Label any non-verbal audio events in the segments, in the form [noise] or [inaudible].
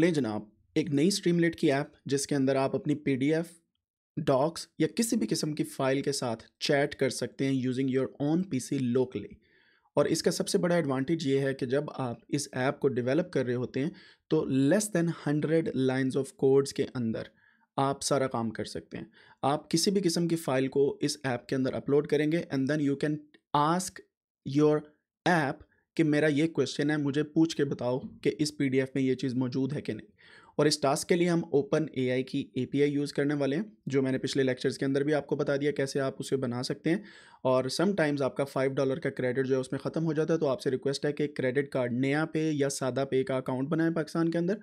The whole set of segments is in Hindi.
लें जनाब एक नई स्ट्रीमलेट की ऐप जिसके अंदर आप अपनी पीडीएफ डॉक्स या किसी भी किस्म की फ़ाइल के साथ चैट कर सकते हैं using your own PC locally और इसका सबसे बड़ा एडवांटेज ये है कि जब आप इस ऐप को डेवलप कर रहे होते हैं तो less than hundred lines of codes के अंदर आप सारा काम कर सकते हैं आप किसी भी किस्म की फ़ाइल को इस ऐप के अंदर अपलोड करेंगे and then you can ask your app कि मेरा ये क्वेश्चन है मुझे पूछ के बताओ कि इस पी में ये चीज़ मौजूद है कि नहीं और इस टास्क के लिए हम ओपन ए की ए यूज़ करने वाले हैं जो मैंने पिछले लेक्चर्स के अंदर भी आपको बता दिया कैसे आप उसे बना सकते हैं और समटाइम्स आपका फाइव डॉलर का क्रेडिट जो है उसमें ख़त्म हो जाता है तो आपसे रिक्वेस्ट है कि क्रेडिट कार्ड नया पे या सादा पे का अकाउंट बनाएं पाकिस्तान के अंदर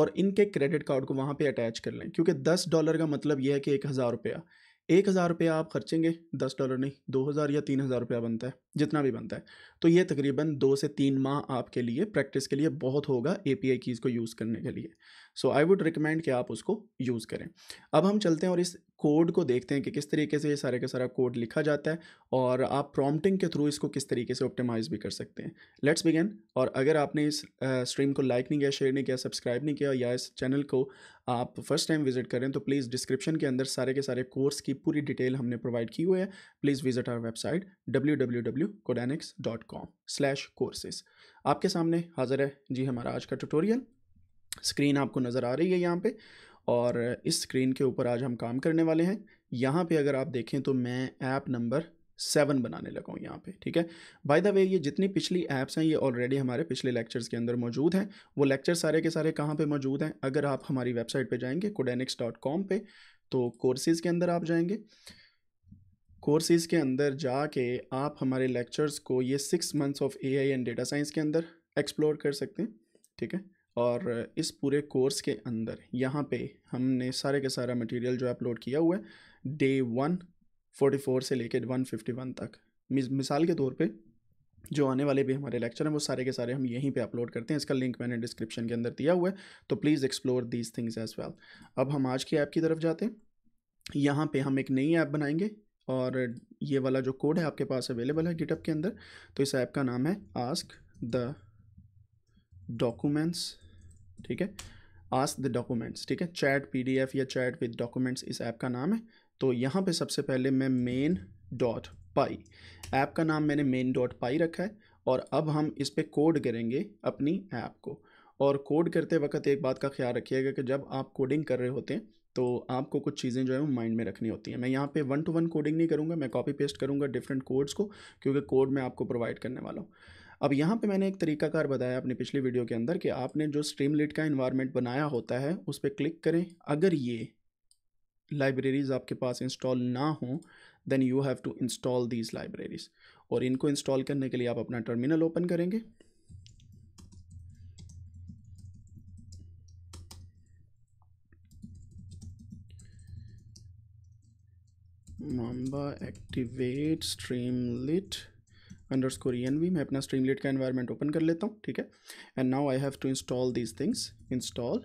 और इनके क्रेडिट कार्ड को वहाँ पर अटैच कर लें क्योंकि दस डॉलर का मतलब यह है कि एक हज़ार रुपया एक हज़ार रुपया आप खर्चेंगे दस डॉलर नहीं दो हज़ार या तीन हज़ार रुपया बनता है जितना भी बनता है तो ये तकरीबन दो से तीन माह आपके लिए प्रैक्टिस के लिए बहुत होगा ए पी आई कीज़ को यूज़ करने के लिए सो आई वुड रिकमेंड कि आप उसको यूज़ करें अब हम चलते हैं और इस कोड को देखते हैं कि किस तरीके से ये सारे का सारा कोड लिखा जाता है और आप प्रॉम्प्टिंग के थ्रू इसको किस तरीके से ऑप्टिमाइज़ भी कर सकते हैं लेट्स बिगिन और अगर आपने इस स्ट्रीम को लाइक नहीं किया शेयर नहीं किया सब्सक्राइब नहीं किया या इस चैनल को आप फर्स्ट टाइम विजिट करें तो प्लीज़ डिस्क्रिप्शन के अंदर सारे के सारे कोर्स की पूरी डिटेल हमने प्रोवाइड की हुई है please visit our website W W W Codenix dot com आपके सामने हाज़िर है जी हमारा आज का ट्यूटोरियल स्क्रीन आपको नज़र आ रही है यहाँ पे और इस स्क्रीन के ऊपर आज हम काम करने वाले हैं यहाँ पे अगर आप देखें तो मैं ऐप नंबर सेवन बनाने लगा हूँ यहाँ पे ठीक है बाय द वे ये जितनी पिछली ऐप्स हैं ये ऑलरेडी हमारे पिछले लेक्चर्स के अंदर मौजूद हैं वो लेक्चर सारे के सारे कहाँ पे मौजूद हैं अगर आप हमारी वेबसाइट पे जाएंगे कोडेनिक्स डॉट कॉम पर तो कोर्सेज़ के अंदर आप जाएंगे कोर्सेज़ के अंदर जाके आप हमारे लेक्चर्स को ये six months of A I and data science के अंदर एक्सप्लोर कर सकते हैं ठीक है और इस पूरे कोर्स के अंदर यहाँ पे हमने सारे के सारा मटेरियल जो अपलोड किया हुआ है डे वन फोर्टी फोर से लेके वन फिफ्टी वन तक मिसाल के तौर पे जो आने वाले भी हमारे लेक्चर हैं वो सारे के सारे हम यहीं पे अपलोड करते हैं इसका लिंक मैंने डिस्क्रिप्शन के अंदर दिया हुआ है तो please explore these things as well अब हम आज की ऐप की तरफ जाते हैं यहाँ पर हम एक नई ऐप बनाएंगे और ये वाला जो कोड है आपके पास अवेलेबल है गिटअप के अंदर तो इस ऐप का नाम है आस्क द डॉक्यूमेंट्स ठीक है आस्क द डॉक्यूमेंट्स ठीक है चैट पीडीएफ या चैट विद डॉक्यूमेंट्स इस ऐप का नाम है तो यहाँ पे सबसे पहले मैं मेन डॉट पाई ऐप का नाम मैंने मेन डॉट पाई रखा है और अब हम इस पर कोड करेंगे अपनी ऐप को और कोड करते वक्त एक बात का ख्याल रखिएगा कि जब आप कोडिंग कर रहे होते हैं तो आपको कुछ चीज़ें जो है वो माइंड में रखनी होती हैं मैं यहाँ पे वन टू वन कोडिंग नहीं करूँगा मैं कॉपी पेस्ट करूँगा डिफरेंट कोड्स को क्योंकि कोड मैं आपको प्रोवाइड करने वाला हूँ अब यहाँ पे मैंने एक तरीकाकार बताया अपने पिछले वीडियो के अंदर कि आपने जो लिट का इन्वायरमेंट बनाया होता है उस पर क्लिक करें अगर ये लाइब्रेरीज़ आपके पास इंस्टॉल ना हो then you have to install these libraries और इनको इंस्टॉल करने के लिए आप अपना टर्मिनल ओपन करेंगे activate activate lit underscore E मैं अपना स्ट्रीमलेट का एनवायरनमेंट ओपन कर लेता हूँ ठीक है and now I have to install these things install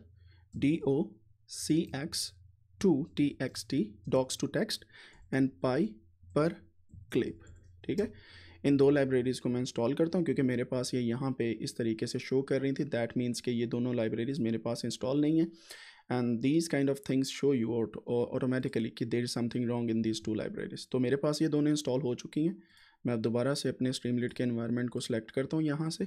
D O C X to T X T docs to text and pyperclip ठीक है इन दो लाइब्रेरीज़ को मैं इंस्टॉल करता हूँ क्योंकि मेरे पास ये यहाँ पे इस तरीके से शो कर रही थी दैट मीन्स कि ये दोनों लाइब्रेरीज़ मेरे पास इंस्टॉल नहीं है and these kind of things show you automatically कि there is something wrong in these two libraries तो मेरे पास ये दोनों इंस्टॉल हो चुकी हैं मैं अब दोबारा से अपने स्ट्रीम लिट के इन्वायरमेंट को सिलेक्ट करता हूँ यहाँ से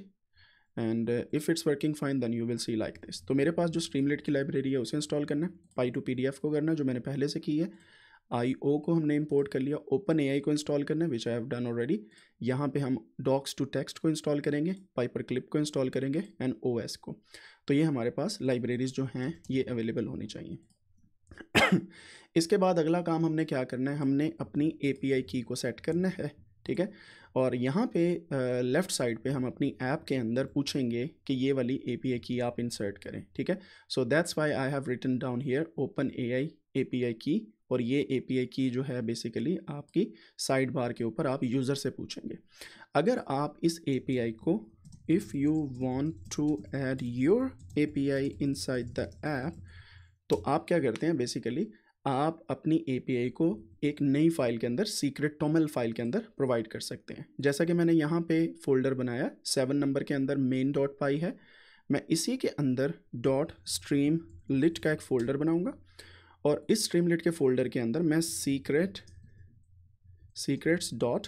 and if it's working fine then you will see like this तो मेरे पास जो स्ट्रीमलेट की लाइब्रेरी है उसे इंस्टॉल करना है पाई टू पी को करना जो मैंने पहले से की है आई ओ को हमने इम्पोर्ट कर लिया ओपन ए आई को इंस्टॉल करना है which I have done already यहाँ पे हम डॉक्स टू टेक्स्ट को इंस्टॉल करेंगे पाइपर क्लिप को इंस्टॉल करेंगे एंड ओ एस को तो ये हमारे पास लाइब्रेरीज़ जो हैं ये अवेलेबल होनी चाहिए [coughs] इसके बाद अगला काम हमने क्या करना है हमने अपनी ए पी आई की को सेट करना है ठीक है और यहाँ पे लेफ़्ट साइड पे हम अपनी ऐप के अंदर पूछेंगे कि ये वाली ए पी आई की आप इंसर्ट करें ठीक है so that's why I have written down here open A I A P I key और ये ए पी आई की जो है बेसिकली आपकी साइड बार के ऊपर आप यूज़र से पूछेंगे अगर आप इस ए पी आई को if you want to add your A P I inside the app तो आप क्या करते हैं बेसिकली आप अपनी ए को एक नई फाइल के अंदर सीक्रेट टोमल फाइल के अंदर प्रोवाइड कर सकते हैं जैसा कि मैंने यहाँ पे फोल्डर बनाया सेवन नंबर के अंदर मेन डॉट पाई है मैं इसी के अंदर डॉट स्ट्रीम लिट का एक फ़ोल्डर बनाऊँगा और इस स्ट्रीम लिट के फ़ोल्डर के अंदर मैं secret secrets dot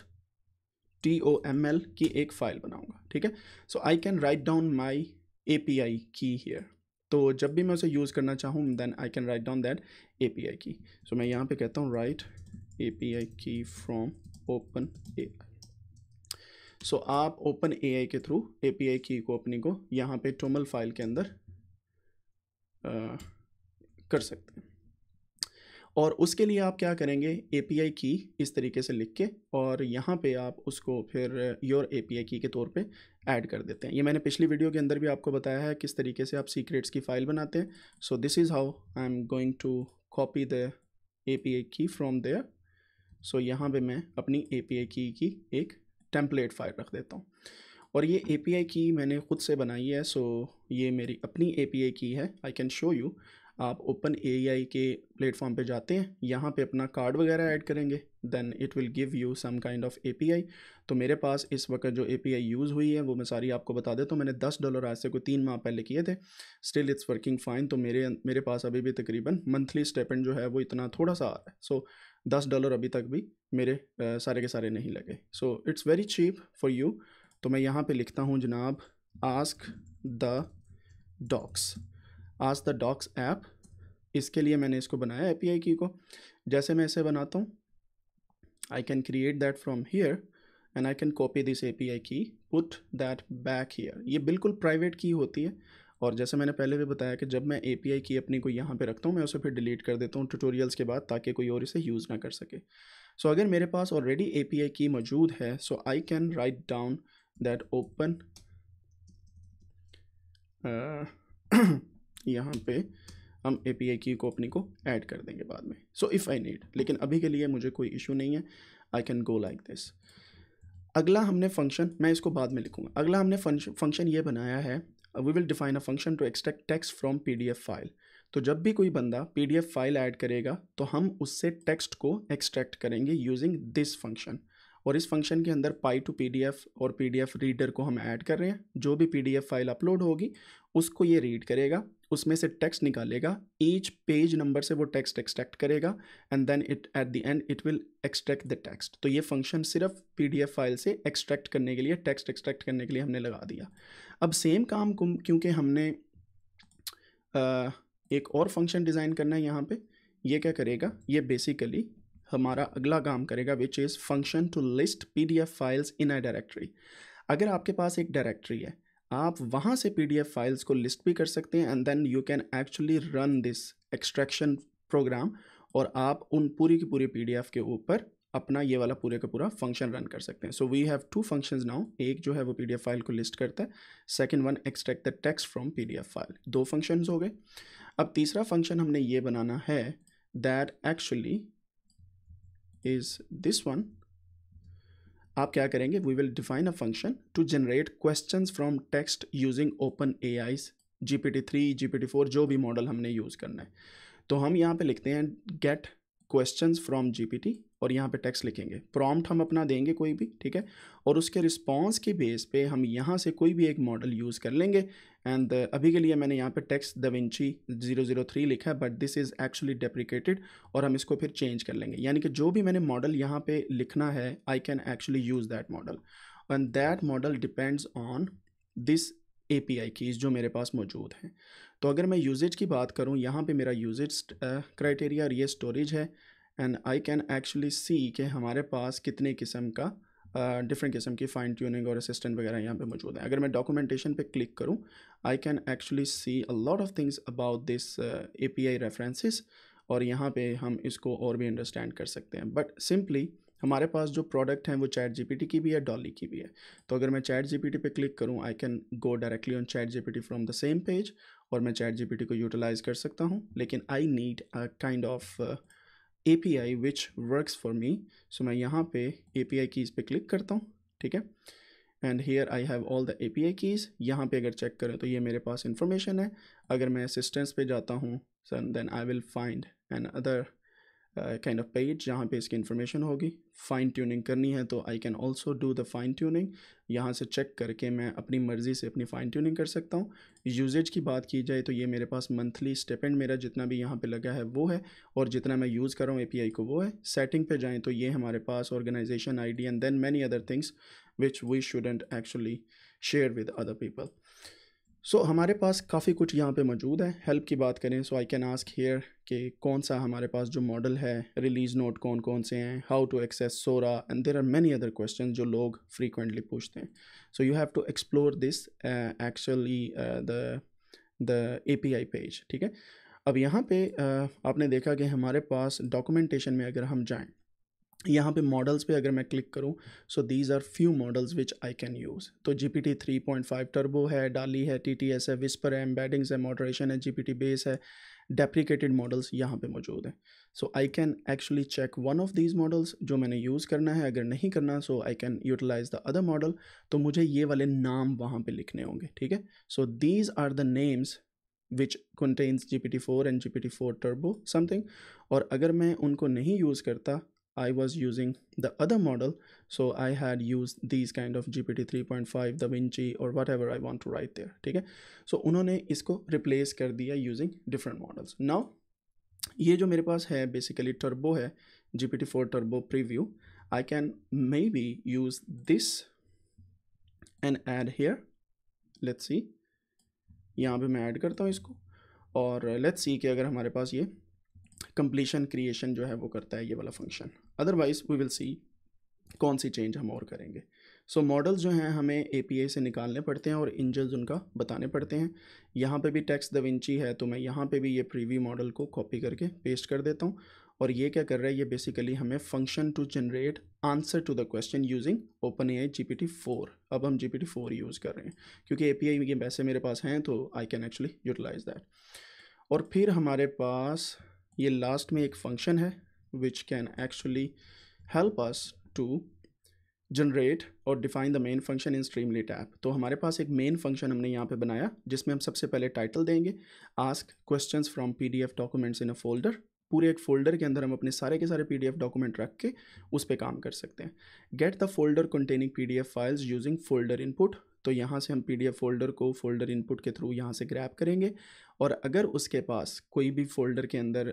T O M L की एक फ़ाइल बनाऊँगा ठीक है so I can write down my A P I key here तो जब भी मैं उसे यूज़ करना चाहूँ then I can write down that A P I key so मैं यहाँ पे कहता हूँ राइट ए पी आई की फ्रॉम ओपन ए सो आप ओपन ए आई के थ्रू ए पी आई की को अपनी को यहाँ पे टोमल फाइल के अंदर आ, कर सकते हैं और उसके लिए आप क्या करेंगे ए की इस तरीके से लिख के और यहाँ पे आप उसको फिर योर ए की के तौर पे ऐड कर देते हैं ये मैंने पिछली वीडियो के अंदर भी आपको बताया है किस तरीके से आप सीक्रेट्स की फ़ाइल बनाते हैं so this is how I am going to copy the A key from there so यहाँ पे मैं अपनी ए की की एक टेम्पलेट फाइल रख देता हूँ और ये ए की मैंने ख़ुद से बनाई है सो ये मेरी अपनी ए की है आई कैन शो यू आप ओपन ए के प्लेटफॉर्म पे जाते हैं यहाँ पे अपना कार्ड वगैरह ऐड करेंगे then it will give you some kind of a तो मेरे पास इस वक्त जो ए यूज़ हुई है वो मैं सारी आपको बता देता तो हूँ मैंने दस डॉलर आज से कोई तीन माह पहले किए थे स्टिल इट्स वर्किंग फाइन तो मेरे मेरे पास अभी भी तकरीबन मंथली स्टेपेंड जो है वो इतना थोड़ा सा आ रहा है सो दस डॉलर अभी तक भी मेरे आ, सारे के सारे नहीं लगे so it's very cheap for you तो मैं यहाँ पर लिखता हूँ जनाब आस्क द डॉक्स आज द डॉक्स ऐप इसके लिए मैंने इसको बनाया ए पी की को जैसे मैं इसे बनाता हूँ I can create that from here and I can copy this A P I key put that back hear ये बिल्कुल प्राइवेट की होती है और जैसे मैंने पहले भी बताया कि जब मैं ए पी आई की अपनी को यहाँ पे रखता हूँ मैं उसे फिर डिलीट कर देता हूँ ट्यूटोरियल्स के बाद ताकि कोई और इसे यूज़ ना कर सके सो so, अगर मेरे पास already A P I key मौजूद है so I can write down that open यहाँ पे हम ए पी आई की को अपनी को ऐड कर देंगे बाद में सो इफ़ आई नीड लेकिन अभी के लिए मुझे कोई इशू नहीं है I can go like this अगला हमने फंक्शन मैं इसको बाद में लिखूंगा अगला हमने फंक्शन ये बनाया है we will define a function to extract text from PDF file तो जब भी कोई बंदा पीडीएफ फाइल ऐड करेगा तो हम उससे टेक्स्ट को एक्सट्रैक्ट करेंगे यूजिंग दिस फंक्शन और इस फंक्शन के अंदर पाई टू पीडीएफ और पीडीएफ रीडर को हम ऐड कर रहे हैं जो भी पीडीएफ फाइल अपलोड होगी उसको ये रीड करेगा उसमें से टेक्स्ट निकालेगा ईच पेज नंबर से वो टेक्स्ट एक्सट्रैक्ट करेगा and then it at the end it will extract the text तो ये फंक्शन सिर्फ पीडीएफ फाइल से एक्सट्रैक्ट करने के लिए टेक्स्ट एक्सट्रैक्ट करने के लिए हमने लगा दिया अब सेम काम क्योंकि हमने आ, एक और फंक्शन डिज़ाइन करना है यहाँ पर यह क्या करेगा ये बेसिकली हमारा अगला काम करेगा which is function to list F files in a directory अगर आपके पास एक डायरेक्ट्री है आप वहाँ से पी फाइल्स को लिस्ट भी कर सकते हैं and then you can actually run this extraction program और आप उन पूरी की पूरी पी के ऊपर अपना ये वाला पूरे का पूरा फंक्शन रन कर सकते हैं so we have two functions now एक जो है वो पी फाइल को लिस्ट करता है second one extract the text from P file दो फंक्शन हो गए अब तीसरा फंक्शन हमने ये बनाना है that actually is this one आप क्या करेंगे we will define a function to generate questions from text using open A I's G P T three G P T four जो भी मॉडल हमने यूज़ करना है तो हम यहाँ पे लिखते हैं get questions from G P T और यहाँ पे टेक्स्ट लिखेंगे प्रॉम्प्ट हम अपना देंगे कोई भी ठीक है और उसके रिस्पॉन्स के बेस पे हम यहाँ से कोई भी एक मॉडल यूज़ कर लेंगे एंड uh, अभी के लिए मैंने यहाँ पे text Davinci zero zero three लिखा है but this is actually deprecated और हम इसको फिर चेंज कर लेंगे यानी कि जो भी मैंने मॉडल यहाँ पर लिखना है I can actually use that model and that model depends on this A P I key जो मेरे पास मौजूद हैं तो अगर मैं यूजेज की बात करूँ यहाँ पे मेरा यूजेज क्राइटेरिया uh, और ये स्टोरेज है and I can actually see कि हमारे पास कितने किस्म का डिफरेंट uh, किस्म की फ़ाइन ट्यूनिंग और असिस्टेंट वगैरह यहाँ पे मौजूद हैं अगर मैं डॉक्यूमेंटेशन पे क्लिक करूँ I can actually see a lot of things about this A P I references और यहाँ पे हम इसको और भी अंडरस्टैंड कर सकते हैं बट सिंपली हमारे पास जो प्रोडक्ट हैं वो चैट जीपीटी की भी है डॉली की भी है तो अगर मैं चैट जीपीटी पे क्लिक करूँ I can go directly on chat GPT from the same page और मैं चैट जीपीटी को यूटिलाइज कर सकता हूँ लेकिन I need a kind of API which works for me. So मैं यहाँ पे API keys पे क्लिक करता हूँ ठीक है and here I have all the A P I keys यहाँ पर अगर चेक करें तो ये मेरे पास इंफॉर्मेशन है अगर मैं असिस्टेंस पे जाता हूँ then I will find another kind of page जहाँ पे इसकी इन्फॉर्मेशन होगी फ़ाइन ट्यूनिंग करनी है तो I can also do the fine tuning यहाँ से चेक करके मैं अपनी मर्ज़ी से अपनी फ़ाइन ट्यूनिंग कर सकता हूँ यूजेज की बात की जाए तो ये मेरे पास मंथली स्टेपेंड मेरा जितना भी यहाँ पे लगा है वो है और जितना मैं यूज़ कर रहा हूँ ए को वो है सेटिंग पे जाएँ तो ये हमारे पास organization I and then many other things which we shouldn't actually share with other people so so, हमारे पास काफ़ी कुछ यहाँ पे मौजूद है हेल्प की बात करें so I can ask here कि कौन सा हमारे पास जो मॉडल है रिलीज नोट कौन कौन से हैं how to access Sora and there are many other question जो लोग फ्रीक्वेंटली पूछते हैं so you have to explore this actually the the A P I page ठीक है अब यहाँ पे uh, आपने देखा कि हमारे पास डॉक्यूमेंटेशन में अगर हम जाएँ यहाँ पे मॉडल्स पे अगर मैं क्लिक करूँ so these are few models which I can use तो G P T three point five turbo है डाली है टी टी एस है विस्पर है एम्बेडिंग्स है मॉडरेशन है जी पी टी बेस है डेप्रिकेटेड मॉडल्स यहाँ पे मौजूद हैं so I can actually check one of these models जो मैंने यूज़ करना है अगर नहीं करना so I can utilize the other model तो मुझे ये वाले नाम वहाँ पर लिखने होंगे ठीक है so these are the names which contains G P T four and G P T four turbo something और अगर मैं उनको नहीं यूज़ करता I was using the other model. So I had used these kind of GPT 3.5, DaVinci or whatever I want to write there. Okay. So उन्होंने इसको replace कर दिया using different models. Now ये जो मेरे पास है basically turbo है GPT 4 turbo preview. I can maybe use this and add here. Let's see. यहाँ पे मैं add करता हूँ इसको और लेट्स सी कि अगर हमारे पास ये कंप्लीशन क्रिएशन जो है वो करता है ये वाला function otherwise we will see कौन सी चेंज हम और करेंगे सो so, मॉडल्स जो हैं हमें ए से निकालने पड़ते हैं और इंजल्स उनका बताने पड़ते हैं यहाँ पे भी टैक्स दविंची है तो मैं यहाँ पे भी ये प्रीवी मॉडल को कॉपी करके पेस्ट कर देता हूँ और ये क्या कर रहा है ये बेसिकली हमें function to generate answer to the question using open A I G P T four अब हम G P T four use कर रहे हैं क्योंकि ए पी आई के पैसे मेरे पास हैं तो I can actually utilize that और फिर हमारे पास ये लास्ट में एक फंक्शन है which can actually help us to generate और define the main function in Streamlit app तो हमारे पास एक मेन फंक्शन हमने यहाँ पे बनाया जिसमें हम सबसे पहले टाइटल देंगे ask question from F documents in a folder पूरे एक फोल्डर के अंदर हम अपने सारे के सारे पीडीएफ डॉक्यूमेंट रख के उस पर काम कर सकते हैं get the folder containing PDF files using folder input तो यहाँ से हम पीडीएफ फोल्डर को फोल्डर इनपुट के थ्रू यहाँ से ग्रैप करेंगे और अगर उसके पास कोई भी फोल्डर के अंदर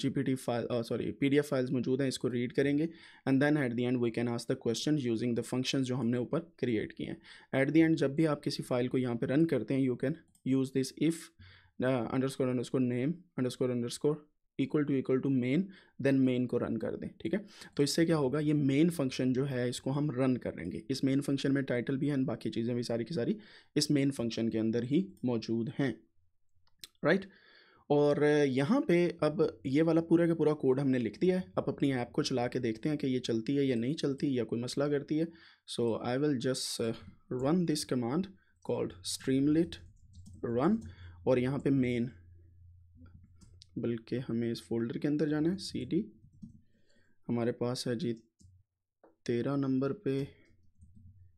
GPT file sorry PDF files मौजूद हैं इसको रीड करेंगे and then at the end we can ask the question using the functions जो हमने ऊपर क्रिएट किए हैं एट दी एंड जब भी आप किसी फाइल को यहाँ पर रन करते हैं you can use this if underscore underscore name underscore underscore equal to equal to main then main को रन कर दें ठीक है तो इससे क्या होगा ये मेन फंक्शन जो है इसको हम रन करेंगे इस मेन फंक्शन में टाइटल भी है और बाकी चीज़ें भी सारी की सारी इस मेन फंक्शन के अंदर ही मौजूद हैं राइट right? और यहाँ पे अब ये वाला पूरा का पूरा कोड हमने लिख दिया है अब अपनी ऐप को चला के देखते हैं कि ये चलती है या नहीं चलती या कोई मसला करती है so I will just run this command called Streamlit run और यहाँ पे मेन बल्कि हमें इस फोल्डर के अंदर जाना है सी डी हमारे पास है जी तेरह नंबर पे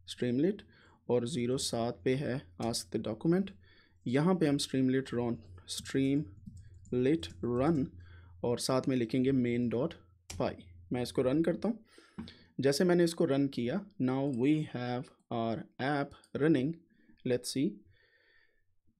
स्ट्रीमलेट और ज़ीरो सात पे है आस्क द डॉक्यूमेंट यहाँ पे हम Streamlit run Streamlit run और साथ में लिखेंगे मेन डॉट पाई मैं इसको रन करता हूँ जैसे मैंने इसको रन किया now we have our app running let's see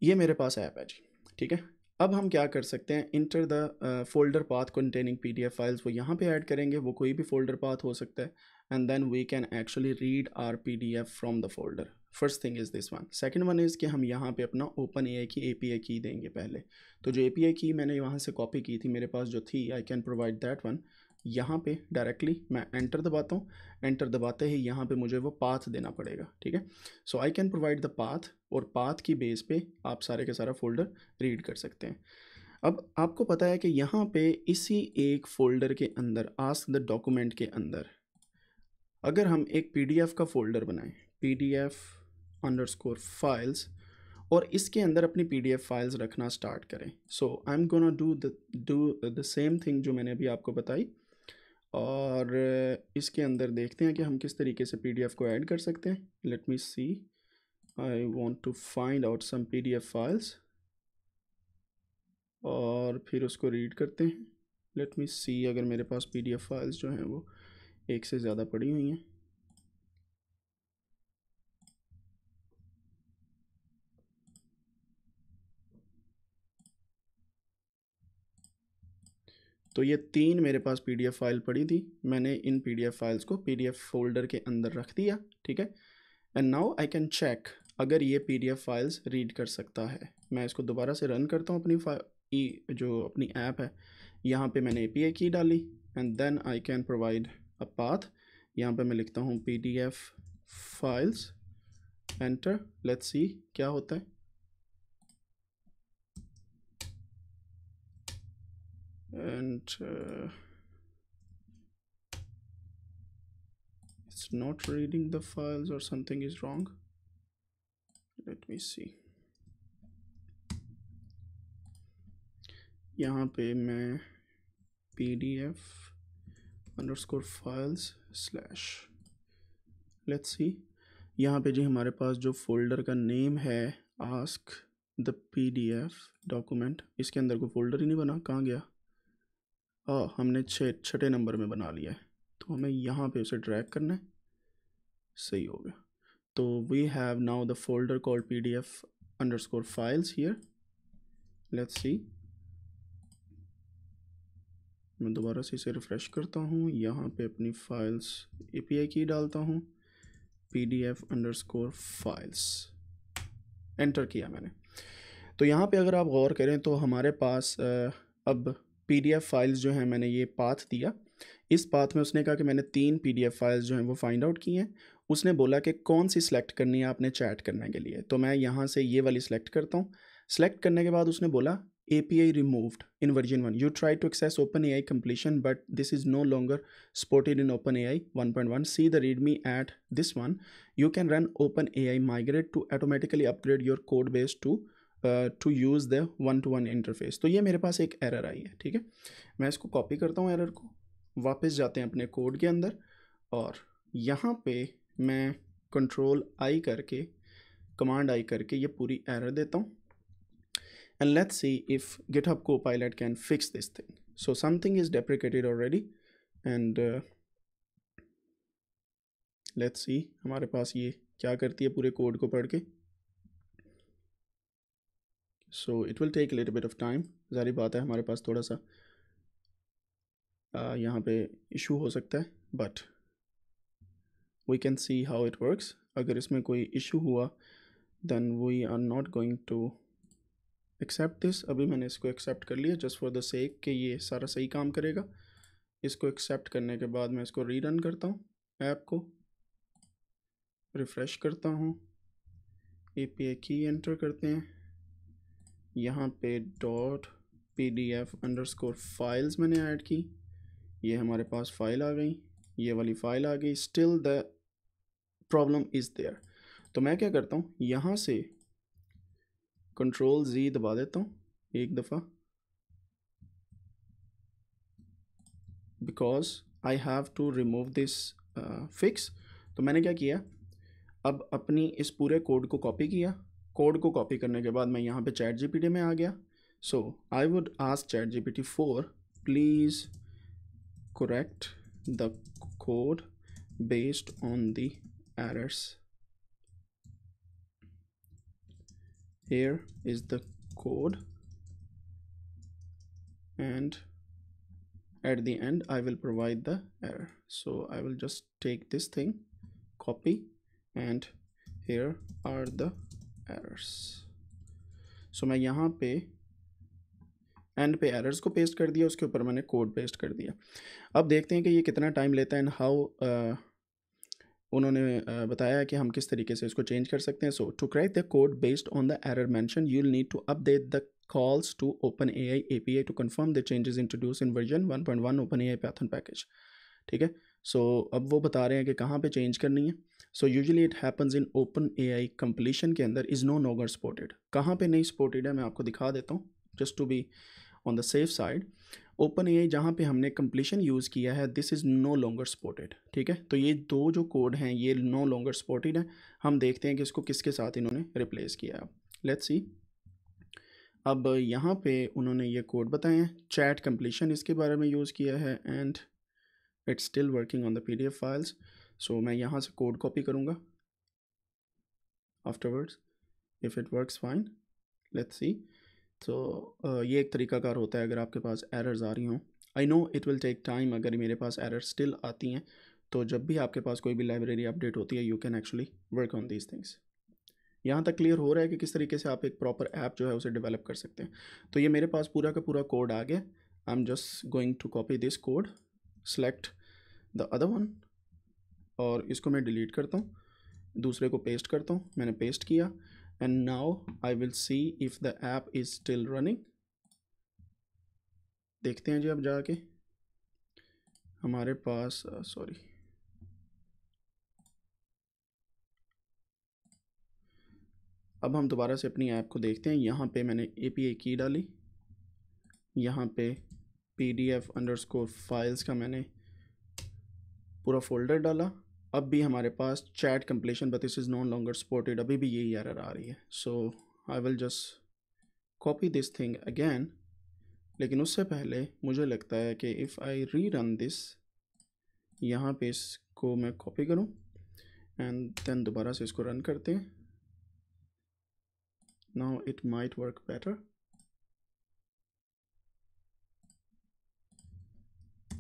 ये मेरे पास ऐप है जी ठीक है अब हम क्या कर सकते हैं enter the folder path containing P D F files वो यहाँ पे ऐड करेंगे वो कोई भी फोल्डर पाथ हो सकता है and then we can actually read our P D F from the folder first thing is this one second one is कि हम यहाँ पे अपना ओपन ए आई की ए पी आई की देंगे पहले तो जो ए पी आई की मैंने यहाँ से कॉपी की थी मेरे पास जो थी I can provide that one यहाँ पे डायरेक्टली मैं एंटर दबाता हूँ एंटर दबाते ही यहाँ पे मुझे वो पाथ देना पड़ेगा ठीक है so I can provide the path और पाथ की बेस पे आप सारे के सारा फोल्डर रीड कर सकते हैं अब आपको पता है कि यहाँ पे इसी एक फ़ोल्डर के अंदर आस्क द डॉक्यूमेंट के अंदर अगर हम एक पी का फ़ोल्डर बनाएं पी अंडरस्कोर फाइल्स और इसके अंदर अपनी पी फाइल्स रखना स्टार्ट करें so I am gonna do the do the same thing जो मैंने अभी आपको बताई और इसके अंदर देखते हैं कि हम किस तरीके से पीडीएफ को ऐड कर सकते हैं let me see I want to find out some PDF files और फिर उसको रीड करते हैं लेट मी सी अगर मेरे पास पीडीएफ फाइल्स जो हैं वो एक से ज़्यादा पड़ी हुई हैं तो ये तीन मेरे पास पीडीएफ फाइल पड़ी थी मैंने इन पीडीएफ फाइल्स को पीडीएफ फोल्डर के अंदर रख दिया ठीक है and now I can check अगर ये पीडीएफ फाइल्स रीड कर सकता है मैं इसको दोबारा से रन करता हूँ अपनी फाइल जो अपनी ऐप है यहाँ पे मैंने ए की डाली and then I can provide a path यहाँ पे मैं लिखता हूँ P files enter let's see क्या होता है and uh, it's not reading the files or something is wrong let me see यहाँ पे मैं P D F underscore files slash let's see यहाँ पे जी हमारे पास जो फोल्डर का नेम है ask the P D F document इसके अंदर कोई फोल्डर ही नहीं बना कहाँ गया हाँ हमने छः छठे नंबर में बना लिया है तो हमें यहाँ पे उसे ड्रैग करना है सही हो गया तो we have now the folder call P D F underscore files here let's see मैं दोबारा से इसे रिफ़्रेश करता हूँ यहाँ पे अपनी files A P I key डालता हूँ P D F underscore files enter किया मैंने तो यहाँ पे अगर आप गौर करें तो हमारे पास अब पीडीएफ फाइल्स जो हैं मैंने ये पाथ दिया इस पाथ में उसने कहा कि मैंने तीन पीडीएफ फाइल्स जो हैं वो फाइंड आउट की हैं उसने बोला कि कौन सी सिलेक्ट करनी है आपने चैट करने के लिए तो मैं यहाँ से ये वाली सिलेक्ट करता हूँ सेलेक्ट करने के बाद उसने बोला A P I removed in version one you try to access open A I completion but this is no longer supported in open A I one point one see the read me at this one you can run open A I migrate to automatically upgrade your code base to to use the one two one interface तो ये मेरे पास एक एरर आई है ठीक है मैं इसको कॉपी करता हूँ एरर को वापस जाते हैं अपने कोड के अंदर और यहाँ पे मैं कंट्रोल आई करके कमांड आई करके ये पूरी एरर देता हूँ and let's see if GitHub copilot can fix this thing so something is deprecated already and let's see हमारे पास ये क्या करती है पूरे कोड को पढ़ के so it will take little bit of time जारी बात है हमारे पास थोड़ा सा uh, यहाँ पे इशू हो सकता है but we can see how it works अगर इसमें कोई इशू हुआ then we are not going to accept this अभी मैंने इसको एक्सेप्ट कर लिया जस्ट फॉर द सेक कि ये सारा सही काम करेगा इसको एक्सेप्ट करने के बाद मैं इसको रीरन करता हूँ ऐप को रिफ़्रेश करता हूँ ए पी आई की एंटर करते हैं यहाँ पे dot P D F underscore files मैंने ऐड की ये हमारे पास फाइल आ गई ये वाली फाइल आ गई still the problem is there तो मैं क्या करता हूँ यहाँ से कंट्रोल जी दबा देता हूँ एक दफ़ा because I have to remove this fix तो मैंने क्या किया अब अपनी इस पूरे कोड को कॉपी किया कोड को कॉपी करने के बाद मैं यहाँ पे चैट जी में आ गया so I would ask chat G P T four please correct the code based on the errors here is the code and at the end I will provide the error so I will just take this thing copy and here are the errors so मैं यहाँ पे एंड पे एरर्स को पेस्ट कर दिया उसके ऊपर मैंने कोड पेस्ट कर दिया अब देखते हैं कि ये कितना टाइम लेता है एंड हाउ uh, उन्होंने uh, बताया कि हम किस तरीके से इसको चेंज कर सकते हैं so to correct the code based on the error mention you need to update the calls to open A A I I P to confirm the changes introduce in version one point one open A I python package ठीक है सो so, अब वो बता रहे हैं कि कहाँ पे चेंज करनी है so usually it happens in open A I completion के अंदर इज़ नो नोगर सपोर्टेड कहाँ पर नहीं सपोर्टेड है मैं आपको दिखा देता हूँ just to be on the safe side open A I जहाँ पर हमने कम्पलीशन यूज़ किया है this is no longer supported ठीक है तो ये दो जो कोड हैं ये नो लॉन्गर सपोर्टेड हैं हम देखते हैं कि इसको किसके साथ इन्होंने रिप्लेस किया है लेट्स सी अब यहाँ पे उन्होंने ये कोड बताए हैं चैट कम्पलीशन इसके बारे में यूज़ किया है and it's still working on the P D F files so so, मैं यहाँ से कोड कॉपी करूँगा afterwards if it works fine let's see तो ये एक तरीकाकार होता है अगर आपके पास एरर्स आ रही हों I know it will take time अगर मेरे पास एरर स्टिल आती हैं तो जब भी आपके पास कोई भी लाइब्रेरी अपडेट होती है you can actually work on these things यहाँ तक क्लियर हो रहा है कि किस तरीके से आप एक प्रॉपर ऐप जो है उसे डेवलप कर सकते हैं तो ये मेरे पास पूरा का पूरा कोड आ गया I am just going to copy this code select the other one और इसको मैं डिलीट करता हूँ दूसरे को पेस्ट करता हूँ मैंने पेस्ट किया and now I will see if the app is still running देखते हैं जी अब जाके हमारे पास सॉरी अब हम दोबारा से अपनी ऐप को देखते हैं यहाँ पे मैंने ए पी आई की डाली यहाँ पे P D F underscore files का मैंने पूरा फोल्डर डाला अब भी हमारे पास chat completion but this is non longer supported अभी भी यही एरर आ रही है so I will just copy this thing again लेकिन उससे पहले मुझे लगता है कि इफ़ आई री रन दिस यहाँ पे इसको मैं कॉपी करूँ एंड देन दोबारा से इसको रन करते हैं now it might work better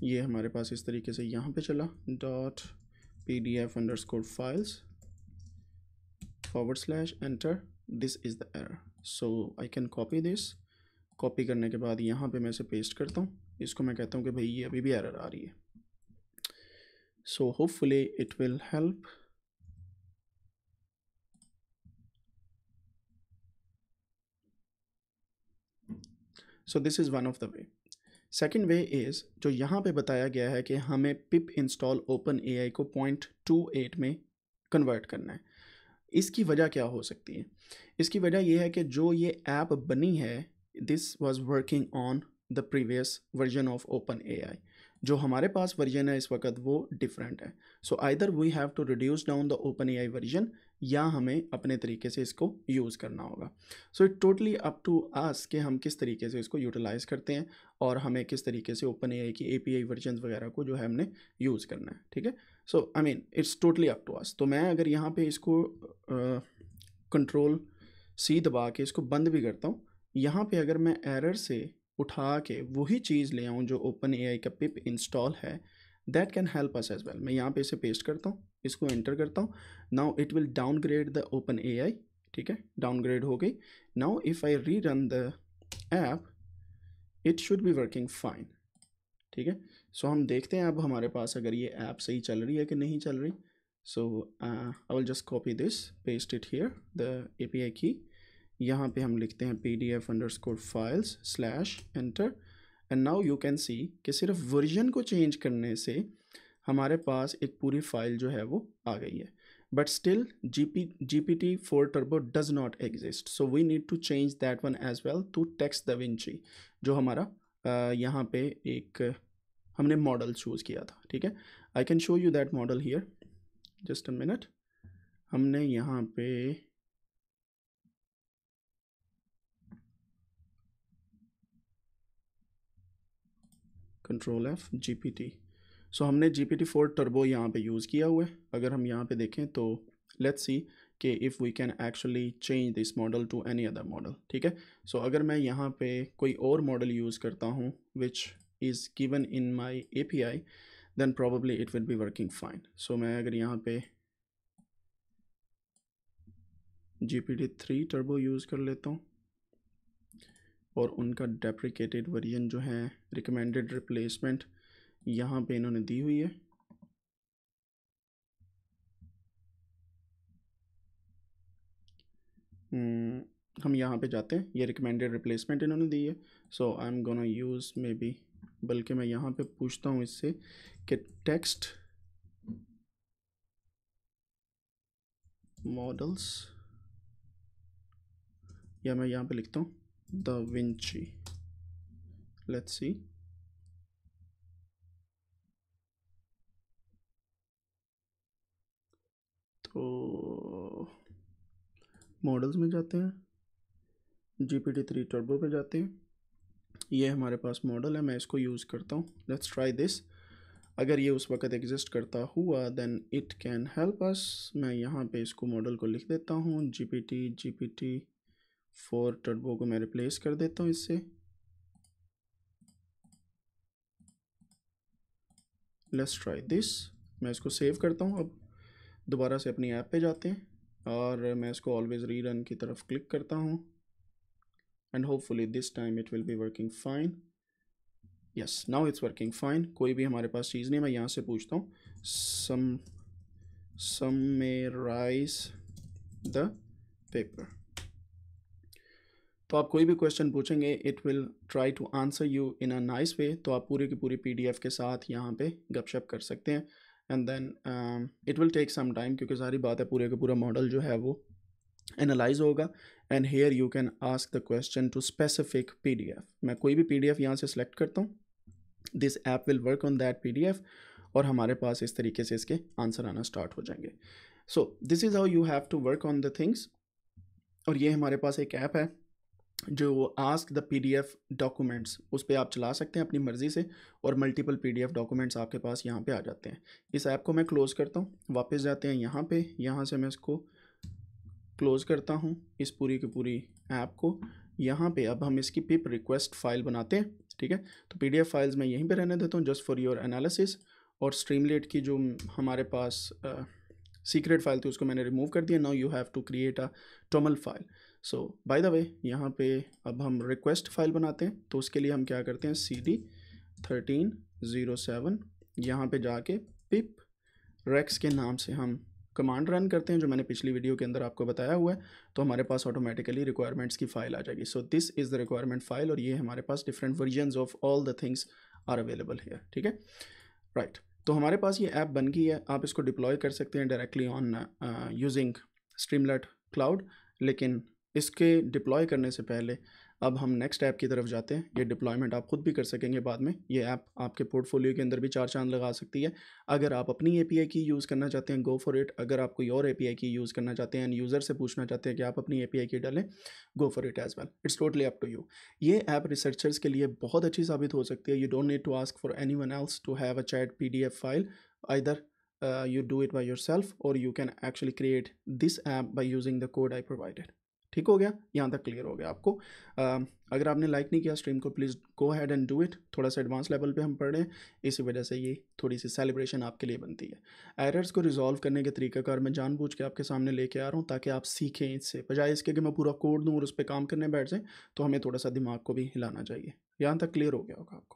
ये हमारे पास इस तरीके से यहाँ पे चला dot P D F underscore files forward slash enter this is the error so I can copy this copy करने के बाद यहाँ पे मैं इसे पेस्ट करता हूँ इसको मैं कहता हूँ कि भाई ये अभी भी एरर आ रही है so hopefully it will help so this is one of the way second way is जो यहाँ पे बताया गया है कि हमें पिप इंस्टॉल ओपन ए को पॉइंट टू एट में कन्वर्ट करना है इसकी वजह क्या हो सकती है इसकी वजह यह है कि जो ये ऐप बनी है this was working on the previous version of open A जो हमारे पास वर्जन है इस वक्त वो डिफरेंट है so either we have to reduce down the open A version या हमें अपने तरीके से इसको यूज़ करना होगा so it totally up to us कि हम किस तरीके से इसको यूटिलाइज़ करते हैं और हमें किस तरीके से ओपन ए की ए पी आई वर्जन वगैरह को जो है हमने यूज़ करना है ठीक है so I mean it's totally up to us तो मैं अगर यहाँ पे इसको कंट्रोल सी दबा के इसको बंद भी करता हूँ यहाँ पे अगर मैं एरर से उठा के वही चीज़ ले आऊँ जो ओपन ए का पिप इंस्टॉल है that can help us as well मैं यहाँ पे इसे पेस्ट करता हूँ इसको एंटर करता हूँ now it will downgrade the open A ठीक है डाउनग्रेड हो गई now if I rerun the app it should be working fine ठीक है सो हम देखते हैं अब हमारे पास अगर ये ऐप सही चल रही है कि नहीं चल रही so I will just copy this paste it here the A P I key यहाँ पे हम लिखते हैं P D F underscore files slash enter and now you can see कि सिर्फ वर्जन को चेंज करने से हमारे पास एक पूरी फाइल जो है वो आ गई है but G P T gpt turbo does not exist so we need to change that one as well to text the DaVinci जो हमारा यहाँ पे एक हमने मॉडल चूज़ किया था ठीक है I can show you that model here just a minute हमने यहाँ पे control F G P T so हमने G P T four turbo यहाँ पे यूज़ किया हुआ है अगर हम यहाँ पे देखें तो लेट्स सी कि if we can actually change this model to any other model ठीक है सो अगर मैं यहाँ पे कोई और मॉडल यूज़ करता हूँ which is given in my A P I then probably it will be working fine so मैं अगर यहाँ पे G P T three turbo use कर लेता हूँ और उनका डेप्रिकेटेड वर्जन जो है रिकमेंडेड रिप्लेसमेंट यहाँ पे इन्होंने दी हुई है हम्म, हम यहाँ पे जाते हैं ये रिकमेंडेड रिप्लेसमेंट इन्होंने दी है so I am gonna use maybe बल्कि मैं यहाँ पे पूछता हूँ इससे कि टेक्स्ट मॉडल्स या मैं यहाँ पे लिखता हूँ Da Vinci. Let's see. तो मॉडल्स में जाते हैं G P T three turbo पर जाते हैं ये हमारे पास मॉडल है मैं इसको यूज़ करता हूँ लेट्स ट्राई दिस अगर ये उस वक़्त एग्जिस्ट करता हुआ then it can help us मैं यहाँ पे इसको मॉडल को लिख देता हूँ G P T G P T four turbo को मैं रिप्लेस कर देता हूँ इससे लेट्स ट्राई दिस मैं इसको सेव करता हूँ अब दोबारा से अपनी ऐप पे जाते हैं और मैं इसको ऑलवेज़ री रन की तरफ क्लिक करता हूँ and hopefully this time it will be working fine yes now it's working fine कोई भी हमारे पास चीज़ नहीं मैं यहाँ से पूछता हूँ सम समराइज द पेपर तो आप कोई भी क्वेश्चन पूछेंगे it will try to answer you in a nice way तो आप पूरी की पूरी पीडीएफ के साथ यहाँ पे गपशप कर सकते हैं and then it will take some time क्योंकि सारी बात है पूरे का पूरा मॉडल जो है वो एनालाइज होगा and here you can ask the question to specific F मैं कोई भी एफ यहाँ से सेलेक्ट करता हूँ this app will work on that F और हमारे पास इस तरीके से इसके आंसर आना स्टार्ट हो जाएंगे so this is how you have to work on the things और ये हमारे पास एक ऐप है जो आस्क द पीडीएफ डॉक्यूमेंट्स उस पर आप चला सकते हैं अपनी मर्ज़ी से और मल्टीपल पीडीएफ डॉक्यूमेंट्स आपके पास यहाँ पे आ जाते हैं इस ऐप को मैं क्लोज़ करता हूँ वापस जाते हैं यहाँ पे यहाँ से मैं इसको क्लोज़ करता हूँ इस पूरी की पूरी ऐप को यहाँ पे अब हम इसकी पिप रिक्वेस्ट फाइल बनाते हैं ठीक है तो पी फाइल्स मैं यहीं पर रहने देता हूँ जस्ट फॉर योर एनालिसिस और स्ट्रीमलेट की जो हमारे पास सीक्रेट फाइल थी उसको मैंने रिमूव कर दिया now you have to create a TOML file so by the way यहाँ पे अब हम रिक्वेस्ट फाइल बनाते हैं तो उसके लिए हम क्या करते हैं C D thirteen zero seven यहाँ पर जाके पिप रेक्स के नाम से हम कमांड रन करते हैं जो मैंने पिछली वीडियो के अंदर आपको बताया हुआ है तो हमारे पास ऑटोमेटिकली रिक्वायरमेंट्स की फ़ाइल आ जाएगी so this is the requirement file और ये हमारे पास different version of all the things are available है ठीक है राइट तो हमारे पास ये ऐप बन गई है आप इसको डिप्लॉय कर सकते हैं directly on using Streamlit cloud लेकिन इसके डिप्लॉय करने से पहले अब हम नेक्स्ट ऐप की तरफ जाते हैं ये डिप्लॉयमेंट आप खुद भी कर सकेंगे बाद में ये ऐप आप, आपके पोर्टफोलियो के अंदर भी चार चांद लगा सकती है अगर आप अपनी ए की यूज़ करना चाहते हैं गो फॉर इट अगर आप कोई और ए की यूज़ करना चाहते हैं एंड यूज़र से पूछना चाहते हैं कि आप अपनी ए की डालें go for it as well it's totally up to you ये ऐप रिसर्चर्स के लिए बहुत अच्छी साबित हो सकती है you don't need to ask for anyone else to have a chat P D F file either you do it by yourself or you can actually create this app by using the code I provided ठीक हो गया यहाँ तक क्लियर हो गया आपको आ, अगर आपने लाइक नहीं किया स्ट्रीम को please go ahead and do it थोड़ा सा एडवांस लेवल पे हम पढ़ रहे हैं इसी वजह से ये थोड़ी सी सेलिब्रेशन आपके लिए बनती है एरर्स को रिजॉल्व करने के तरीकाकार मैं जानबूझ के आपके सामने लेके आ रहा हूँ ताकि आप सीखें इससे बजाय इसके कि मैं पूरा कोड दूँ और उस पर काम करने बैठ जाएँ तो हमें थोड़ा सा दिमाग को भी हिलाना चाहिए यहाँ तक क्लियर हो गया होगा आपको